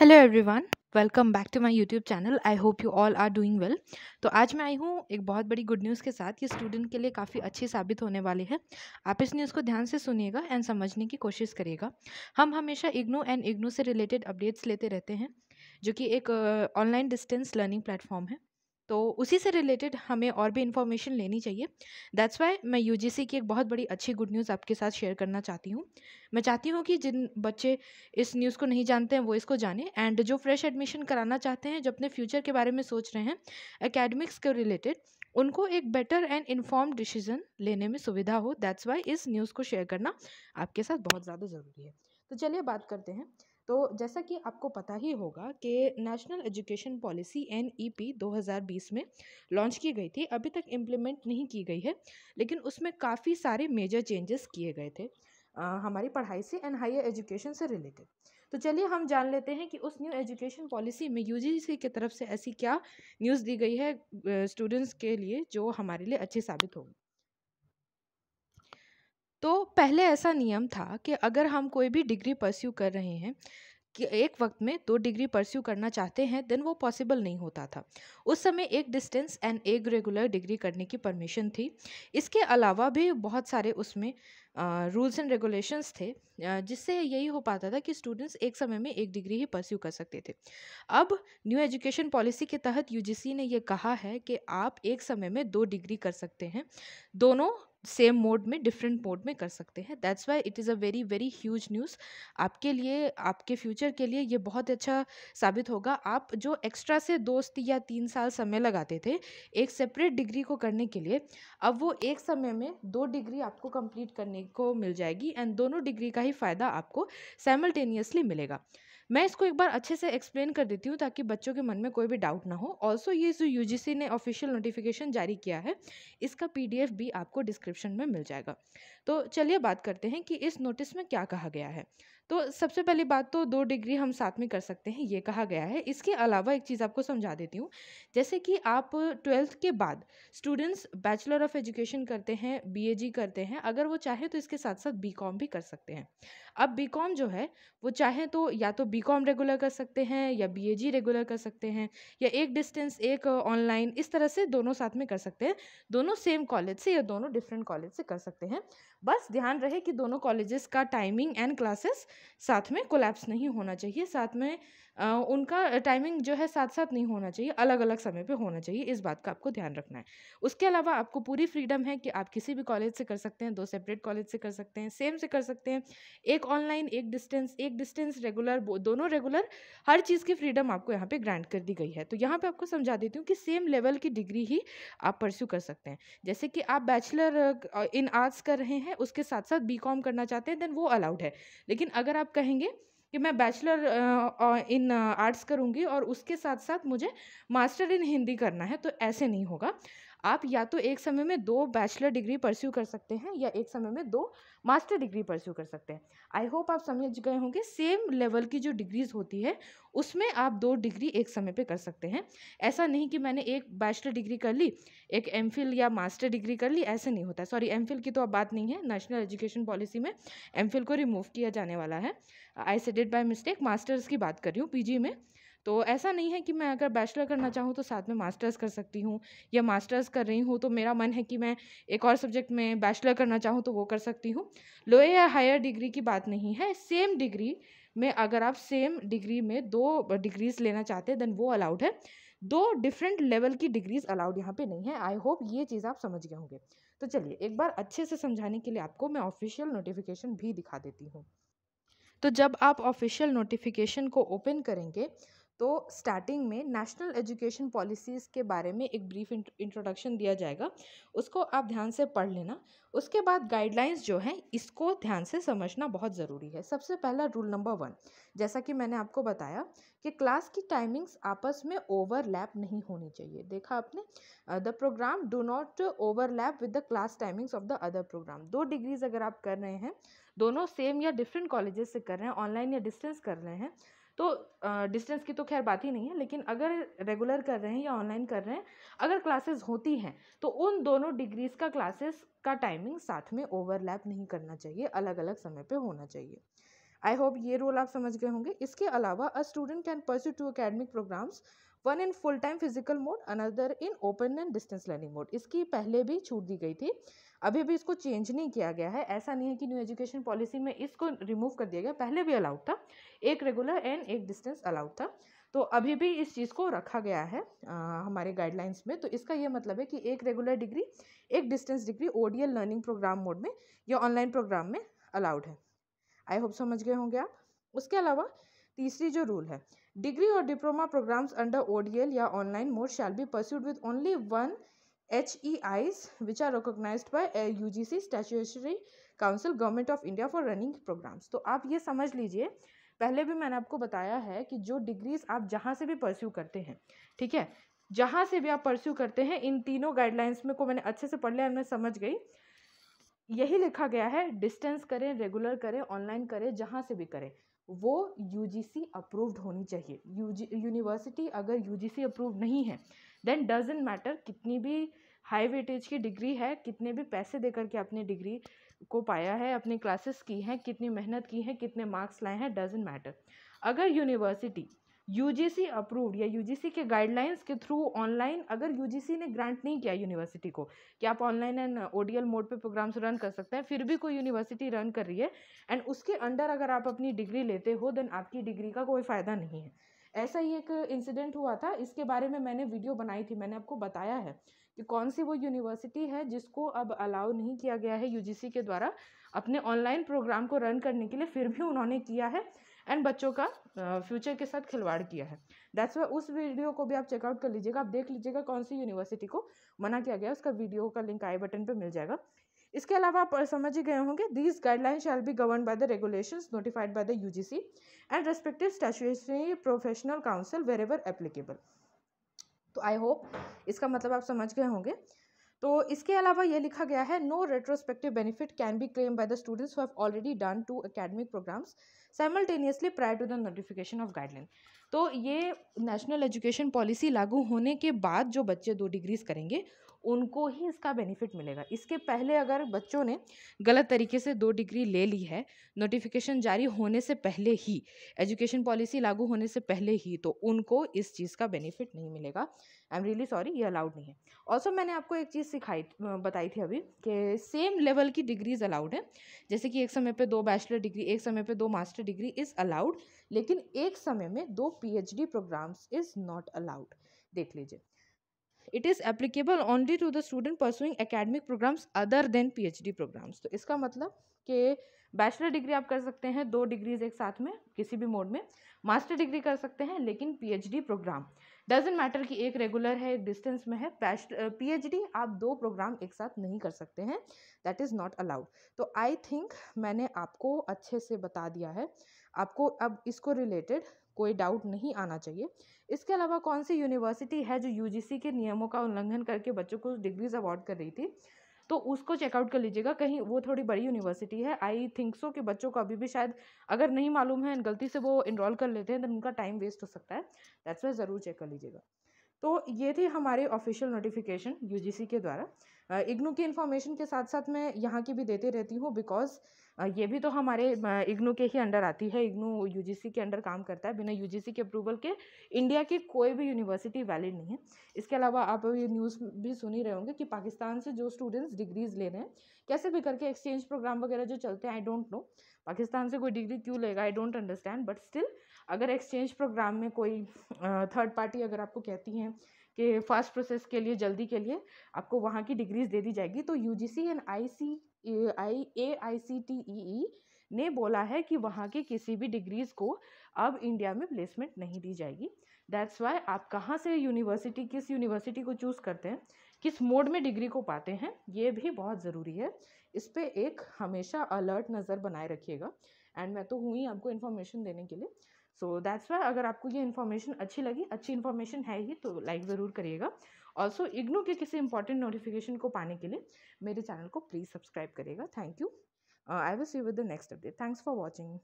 hello everyone welcome back to my YouTube channel I hope you all are doing well तो आज मैं आई हूँ एक बहुत बड़ी गुड न्यूज़ के साथ ये स्टूडेंट के लिए काफ़ी अच्छी साबित होने वाले हैं आप इस न्यूज़ को ध्यान से सुनिएगा एंड समझने की कोशिश करिएगा हम हमेशा इग्नू एंड इग्नू से रिलेटेड अपडेट्स लेते रहते हैं जो कि एक ऑनलाइन डिस्टेंस लर्निंग प्लेटफॉर्म है तो उसी से रिलेटेड हमें और भी इन्फॉर्मेशन लेनी चाहिए दैट्स वाई मैं यू की एक बहुत बड़ी अच्छी गुड न्यूज़ आपके साथ शेयर करना चाहती हूँ मैं चाहती हूँ कि जिन बच्चे इस न्यूज़ को नहीं जानते हैं वो इसको जाने एंड जो फ्रेश एडमिशन कराना चाहते हैं जो अपने फ्यूचर के बारे में सोच रहे हैं अकेडमिक्स के रिलेटेड उनको एक बेटर एंड इन्फॉर्म डिसीजन लेने में सुविधा हो दैट्स वाई इस न्यूज़ को शेयर करना आपके साथ बहुत ज़्यादा ज़रूरी है तो चलिए बात करते हैं तो जैसा कि आपको पता ही होगा कि national education policy N E P दो हज़ार बीस में लॉन्च की गई थी अभी तक इम्प्लीमेंट नहीं की गई है लेकिन उसमें काफ़ी सारे मेजर चेंजेस किए गए थे आ, हमारी पढ़ाई से एंड हायर एजुकेशन से रिलेटेड तो चलिए हम जान लेते हैं कि उस न्यू एजुकेशन पॉलिसी में यू की तरफ से ऐसी क्या न्यूज़ दी गई है स्टूडेंट्स के लिए जो हमारे लिए अच्छी साबित होगी तो पहले ऐसा नियम था कि अगर हम कोई भी डिग्री परस्यू कर रहे हैं कि एक वक्त में दो डिग्री परस्यू करना चाहते हैं देन वो पॉसिबल नहीं होता था उस समय एक डिस्टेंस एंड एक रेगुलर डिग्री करने की परमिशन थी इसके अलावा भी बहुत सारे उसमें रूल्स एंड रेगुलेशंस थे जिससे यही हो पाता था कि स्टूडेंट्स एक समय में एक डिग्री ही परस्यू कर सकते थे अब न्यू एजुकेशन पॉलिसी के तहत यूजीसी ने यह कहा है कि आप एक समय में दो डिग्री कर सकते हैं दोनों सेम मोड में डिफरेंट मोड में कर सकते हैं that's why it is a very very huge news आपके लिए आपके फ्यूचर के लिए ये बहुत अच्छा साबित होगा आप जो एक्स्ट्रा से दोस्त या तीन साल समय लगाते थे एक सेपरेट डिग्री को करने के लिए अब वो एक समय में दो डिग्री आपको कंप्लीट करने को मिल जाएगी एंड दोनों डिग्री का ही फ़ायदा आपको साइमल्टेनियसली मिलेगा मैं इसको एक बार अच्छे से एक्सप्लेन कर देती हूँ ताकि बच्चों के मन में कोई भी डाउट ना हो ऑल्सो ये जो यू ने ऑफिशियल नोटिफिकेशन जारी किया है इसका पी भी आपको डिस्क्रिप्शन में मिल जाएगा तो चलिए बात करते हैं कि इस नोटिस में क्या कहा गया है तो सबसे पहली बात तो दो डिग्री हम साथ में कर सकते हैं ये कहा गया है इसके अलावा एक चीज़ आपको समझा देती हूँ जैसे कि आप ट्वेल्थ के बाद स्टूडेंट्स बैचलर ऑफ एजुकेशन करते हैं बीएजी करते हैं अगर वो चाहे तो इसके साथ साथ बीकॉम भी कर सकते हैं अब बीकॉम जो है वो चाहे तो या तो बी रेगुलर कर सकते हैं या बी रेगुलर कर सकते हैं या एक डिस्टेंस एक ऑनलाइन इस तरह से दोनों साथ में कर सकते हैं दोनों सेम कॉलेज से या दोनों डिफरेंट कॉलेज से कर सकते हैं बस ध्यान रहे कि दोनों कॉलेजेस का टाइमिंग एंड क्लासेस साथ में कोलैप्स नहीं होना चाहिए साथ में आ, उनका टाइमिंग जो है साथ साथ नहीं होना चाहिए अलग अलग समय पे होना चाहिए इस बात का आपको ध्यान रखना है उसके अलावा आपको पूरी फ्रीडम है कि आप किसी भी कॉलेज से कर सकते हैं दो सेपरेट कॉलेज से कर सकते हैं सेम से कर सकते हैं एक ऑनलाइन एक डिस्टेंस एक डिस्टेंस रेगुलर दोनों रेगुलर हर चीज़ की फ्रीडम आपको यहाँ पर ग्रांट कर दी गई है तो यहाँ पर आपको समझा देती हूँ कि सेम लेवल की डिग्री ही आप परस्यू कर सकते हैं जैसे कि आप बैचलर इन आर्ट्स कर रहे हैं उसके साथ साथ बी करना चाहते हैं देन वो अलाउड है लेकिन अगर अगर आप कहेंगे कि मैं बैचलर इन आर्ट्स करूँगी और उसके साथ साथ मुझे मास्टर इन हिंदी करना है तो ऐसे नहीं होगा आप या तो एक समय में दो बैचलर डिग्री परस्यू कर सकते हैं या एक समय में दो मास्टर डिग्री परस्यू कर सकते हैं आई होप आप समझ गए होंगे सेम लेवल की जो डिग्रीज होती है उसमें आप दो डिग्री एक समय पे कर सकते हैं ऐसा नहीं कि मैंने एक बैचलर डिग्री कर ली एक एम या मास्टर डिग्री कर ली ऐसे नहीं होता सॉरी एम की तो अब बात नहीं है नेशनल एजुकेशन पॉलिसी में एम को रिमूव किया जाने वाला है I said it by mistake masters की बात कर रही हूँ पी में तो ऐसा नहीं है कि मैं अगर बैचलर करना चाहूँ तो साथ में मास्टर्स कर सकती हूँ या मास्टर्स कर रही हूँ तो मेरा मन है कि मैं एक और सब्जेक्ट में बैचलर करना चाहूँ तो वो कर सकती हूँ लोअर या हायर डिग्री की बात नहीं है सेम डिग्री में अगर आप सेम डिग्री में दो डिग्रीज लेना चाहते हैं देन वो अलाउड है दो डिफरेंट लेवल की डिग्रीज अलाउड यहाँ पे नहीं है आई होप ये चीज़ आप समझ गए होंगे तो चलिए एक बार अच्छे से समझाने के लिए आपको मैं ऑफिशियल नोटिफिकेशन भी दिखा देती हूँ तो जब आप ऑफिशियल नोटिफिकेशन को ओपन करेंगे तो स्टार्टिंग में नेशनल एजुकेशन पॉलिसीज़ के बारे में एक ब्रीफ इंट्रोडक्शन दिया जाएगा उसको आप ध्यान से पढ़ लेना उसके बाद गाइडलाइंस जो हैं इसको ध्यान से समझना बहुत ज़रूरी है सबसे पहला रूल नंबर वन जैसा कि मैंने आपको बताया कि क्लास की टाइमिंग्स आपस में ओवरलैप नहीं होनी चाहिए देखा आपने the programme do not overlap with the class timings of the other programme दो डिग्रीज अगर आप कर रहे हैं दोनों सेम या डिफरेंट कॉलेजेस से कर रहे हैं ऑनलाइन या डिस्टेंस कर रहे हैं तो डिस्टेंस की तो खैर बात ही नहीं है लेकिन अगर रेगुलर कर रहे हैं या ऑनलाइन कर रहे हैं अगर क्लासेस होती हैं तो उन दोनों डिग्रीज़ का क्लासेस का टाइमिंग साथ में ओवरलैप नहीं करना चाहिए अलग अलग समय पर होना चाहिए आई होप ये रोल आप समझ गए होंगे इसके अलावा a student can pursue two academic programmes one in full time physical mode another in open and distance learning mode इसकी पहले भी छूट दी गई थी अभी भी इसको चेंज नहीं किया गया है ऐसा नहीं है कि न्यू एजुकेशन पॉलिसी में इसको रिमूव कर दिया गया पहले भी अलाउड था एक रेगुलर एंड एक डिस्टेंस अलाउड था तो अभी भी इस चीज़ को रखा गया है आ, हमारे गाइडलाइंस में तो इसका यह मतलब है कि एक रेगुलर डिग्री एक distance degree ODL learning programme mode में या ऑनलाइन प्रोग्राम में अलाउड है आई होप समझ गए होंगे आप उसके अलावा तीसरी जो रूल है डिग्री और डिप्लोमा प्रोग्राम्स अंडर ओडीएल या online mode shall be pursued with only one H E Is which are recognise by U G C statutory council government of India for running programmes तो आप ये समझ लीजिए पहले भी मैंने आपको बताया है कि जो डिग्रीज आप जहाँ से भी परस्यू करते हैं ठीक है जहाँ से भी आप परस्यू करते हैं इन तीनों गाइडलाइंस में को मैंने अच्छे से पढ़ लिया मैं समझ गई यही लिखा गया है डिस्टेंस करें रेगुलर करें ऑनलाइन करें जहाँ से भी करें वो यू अप्रूव्ड होनी चाहिए यू यूनिवर्सिटी अगर यू अप्रूव नहीं है देन डज इन मैटर कितनी भी हाई वेटेज की डिग्री है कितने भी पैसे देकर के अपनी डिग्री को पाया है अपनी क्लासेस की हैं कितनी मेहनत की है कितने मार्क्स लाए हैं डज इन मैटर अगर यूनिवर्सिटी यूजीसी अप्रूव्ड या यूजीसी के गाइडलाइंस के थ्रू ऑनलाइन अगर यूजीसी ने ग्रांट नहीं किया यूनिवर्सिटी को कि आप ऑनलाइन एंड ओडीएल मोड पे प्रोग्राम्स रन कर सकते हैं फिर भी कोई यूनिवर्सिटी रन कर रही है एंड उसके अंडर अगर आप अपनी डिग्री लेते हो देन आपकी डिग्री का कोई फ़ायदा नहीं है ऐसा ही एक इंसिडेंट हुआ था इसके बारे में मैंने वीडियो बनाई थी मैंने आपको बताया है कि कौन सी वो यूनिवर्सिटी है जिसको अब अलाउ नहीं किया गया है यूजीसी के द्वारा अपने ऑनलाइन प्रोग्राम को रन करने के लिए फिर भी उन्होंने किया है एंड बच्चों का फ्यूचर के साथ खिलवाड़ किया है दैट्स वाई उस वीडियो को भी आप चेकआउट कर लीजिएगा आप देख लीजिएगा कौन सी यूनिवर्सिटी को मना किया गया उसका वीडियो का लिंक आई बटन पर मिल जाएगा इसके अलावा आप समझ ही गए होंगे these guideline shall be govern by the regulation notified by the U G C and respective statutory professional council wherever applicable तो आई होप इसका मतलब आप समझ गए होंगे तो इसके अलावा ये लिखा गया है no retrospective benefit can be claim by the students who have already done two academic programmes simultaneously prior to the notification of guideline तो ये नेशनल एजुकेशन पॉलिसी लागू होने के बाद जो बच्चे दो डिग्रीज करेंगे उनको ही इसका बेनिफिट मिलेगा इसके पहले अगर बच्चों ने गलत तरीके से दो डिग्री ले ली है नोटिफिकेशन जारी होने से पहले ही एजुकेशन पॉलिसी लागू होने से पहले ही तो उनको इस चीज़ का बेनिफिट नहीं मिलेगा आई एम रियली सॉरी ये अलाउड नहीं है ऑल्सो मैंने आपको एक चीज़ सिखाई बताई थी अभी कि सेम लेवल की डिग्रीज अलाउड है जैसे कि एक समय पर दो बैचलर डिग्री एक समय पर दो मास्टर डिग्री इज़ अलाउड लेकिन एक समय में दो PhD programmes is not allowed देख लीजिए it is applicable only to the student pursuing academic programmes other than PhD programmes तो इसका मतलब कि बैचलर डिग्री आप कर सकते हैं दो डिग्रीज एक साथ में किसी भी मोड में मास्टर डिग्री कर सकते हैं लेकिन पीएचडी प्रोग्राम डजेंट मैटर कि एक रेगुलर है एक डिस्टेंस में है पीएचडी आप दो प्रोग्राम एक साथ नहीं कर सकते हैं दैट इज़ नॉट अलाउड तो आई थिंक मैंने आपको अच्छे से बता दिया है आपको अब इसको रिलेटेड कोई डाउट नहीं आना चाहिए इसके अलावा कौन सी यूनिवर्सिटी है जो यू के नियमों का उल्लंघन करके बच्चों को डिग्रीज अवार्ड कर रही थी तो उसको चेकआउट कर लीजिएगा कहीं वो थोड़ी बड़ी यूनिवर्सिटी है आई थिंक सो कि बच्चों को अभी भी शायद अगर नहीं मालूम है गलती से वो इनरोल कर लेते हैं तो उनका टाइम वेस्ट हो सकता है दैट्स वाई ज़रूर चेक कर लीजिएगा तो ये थे हमारे ऑफिशियल नोटिफिकेशन यूजीसी के द्वारा इग्नू की इन्फॉर्मेशन के साथ साथ मैं यहाँ की भी देते रहती हूँ बिकॉज़ ये भी तो हमारे इग्नू के ही अंडर आती है इग्नू यूजीसी के अंडर काम करता है बिना यूजीसी के अप्रूवल के इंडिया की कोई भी यूनिवर्सिटी वैलिड नहीं है इसके अलावा आप ये न्यूज़ भी सुन ही रहे होंगे कि पाकिस्तान से जो स्टूडेंट्स डिग्रीज़ ले रहे हैं कैसे भी करके एक्सचेंज प्रोग्राम वगैरह जो चलते हैं आई डोंट नो पाकिस्तान से कोई डिग्री क्यों लेगा I don't understand but still अगर एक्सचेंज प्रोग्राम में कोई थर्ड पार्टी अगर आपको कहती हैं के फास्ट प्रोसेस के लिए जल्दी के लिए आपको वहाँ की डिग्रीज दे दी जाएगी तो U G C and I C I A I C T E E ने बोला है कि वहाँ के किसी भी डिग्रीज़ को अब इंडिया में प्लेसमेंट नहीं दी जाएगी दैट्स वाई आप कहाँ से यूनिवर्सिटी किस यूनिवर्सिटी को चूज़ करते हैं किस मोड में डिग्री को पाते हैं ये भी बहुत ज़रूरी है इस पर एक हमेशा अलर्ट नज़र बनाए रखिएगा एंड मैं तो हूँ ही आपको इन्फॉर्मेशन देने के लिए सो दैट्स वाई अगर आपको ये इन्फॉर्मेशन अच्छी लगी अच्छी इन्फॉर्मेशन है ही तो लाइक ज़रूर करिएगा ऑल्सो इग्नो के किसी इंपॉर्टेंट नोटिफिकेशन को पाने के लिए मेरे चैनल को प्लीज़ सब्सक्राइब करिएगा thank you I will see with the next update thanks for watching